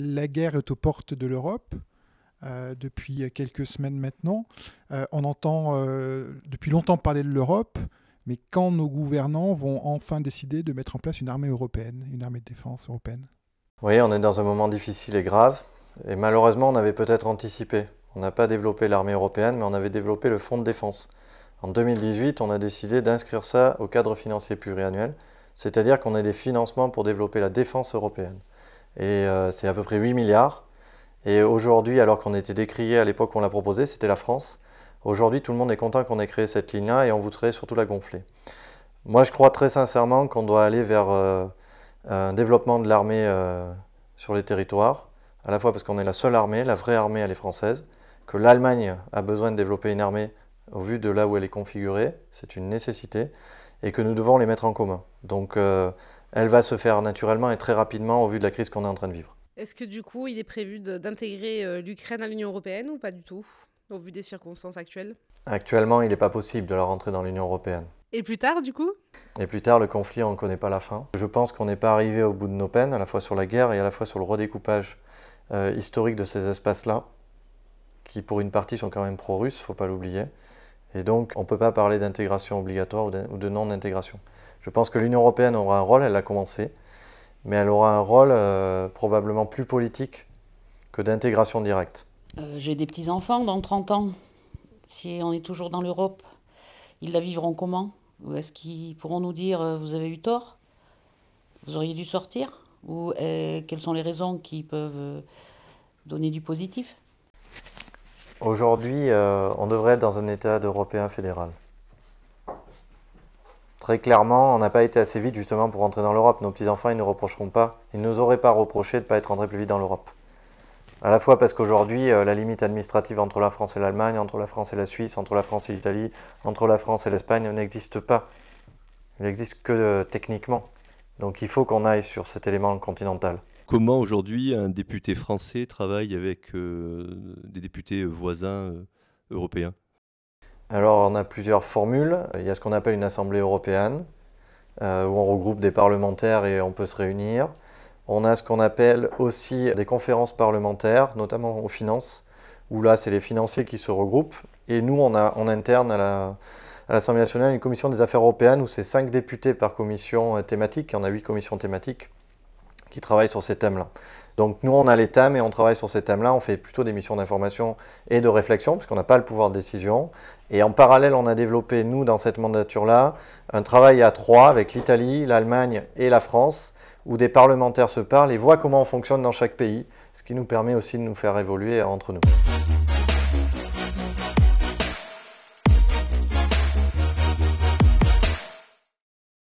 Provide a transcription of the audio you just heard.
la guerre est aux portes de l'Europe. Euh, depuis quelques semaines maintenant. Euh, on entend euh, depuis longtemps parler de l'Europe, mais quand nos gouvernants vont enfin décider de mettre en place une armée européenne, une armée de défense européenne Oui, on est dans un moment difficile et grave, et malheureusement on avait peut-être anticipé. On n'a pas développé l'armée européenne, mais on avait développé le fonds de défense. En 2018, on a décidé d'inscrire ça au cadre financier pluriannuel, c'est-à-dire qu'on a des financements pour développer la défense européenne et euh, c'est à peu près 8 milliards. Et aujourd'hui, alors qu'on était décrié à l'époque qu'on l'a proposé, c'était la France. Aujourd'hui, tout le monde est content qu'on ait créé cette ligne-là et on voudrait surtout la gonfler. Moi, je crois très sincèrement qu'on doit aller vers euh, un développement de l'armée euh, sur les territoires, à la fois parce qu'on est la seule armée, la vraie armée, elle est française, que l'Allemagne a besoin de développer une armée au vu de là où elle est configurée, c'est une nécessité, et que nous devons les mettre en commun. Donc, elle va se faire naturellement et très rapidement au vu de la crise qu'on est en train de vivre. Est-ce que du coup, il est prévu d'intégrer euh, l'Ukraine à l'Union européenne ou pas du tout, au vu des circonstances actuelles Actuellement, il n'est pas possible de la rentrer dans l'Union européenne. Et plus tard, du coup Et plus tard, le conflit, on ne connaît pas la fin. Je pense qu'on n'est pas arrivé au bout de nos peines, à la fois sur la guerre et à la fois sur le redécoupage euh, historique de ces espaces-là, qui pour une partie sont quand même pro-russes, faut pas l'oublier. Et donc, on ne peut pas parler d'intégration obligatoire ou de non-intégration. Je pense que l'Union européenne aura un rôle, elle a commencé, mais elle aura un rôle euh, probablement plus politique que d'intégration directe. Euh, j'ai des petits-enfants dans 30 ans. Si on est toujours dans l'Europe, ils la vivront comment Ou est-ce qu'ils pourront nous dire euh, vous avez eu tort Vous auriez dû sortir Ou quelles sont les raisons qui peuvent donner du positif Aujourd'hui, on devrait être dans un État d'Européens fédéral très clairement, on n'a pas été assez vite justement pour rentrer dans l'Europe. Nos petits-enfants, ils ne reprocheront pas, ils ne nous auraient pas reproché de ne pas être rentrés plus vite dans l'Europe. À la fois parce qu'aujourd'hui, euh, la limite administrative entre la France et l'Allemagne, entre la France et la Suisse, entre la France et l'Italie, entre la France et l'Espagne n'existe pas. Elle n'existe que euh, techniquement. Donc il faut qu'on aille sur cet élément continental. Comment aujourd'hui un député français travaille avec euh, des députés voisins européens alors on a plusieurs formules. Il y a ce qu'on appelle une assemblée européenne, euh, où on regroupe des parlementaires et on peut se réunir. On a ce qu'on appelle aussi des conférences parlementaires, notamment aux finances, où là c'est les financiers qui se regroupent. Et nous, on a en interne à à l'Assemblée nationale une commission des affaires européennes où c'est cinq députés par commission thématique, on a huit commissions thématiques qui travaillent sur ces thèmes-là. Donc nous, on a les thèmes et on travaille sur ces thèmes-là. On fait plutôt des missions d'information et de réflexion, puisqu'on n'a pas le pouvoir de décision. Et en parallèle, on a développé, nous, dans cette mandature-là, un travail à trois avec l'Italie, l'Allemagne et la France, où des parlementaires se parlent et voient comment on fonctionne dans chaque pays, ce qui nous permet aussi de nous faire évoluer entre nous.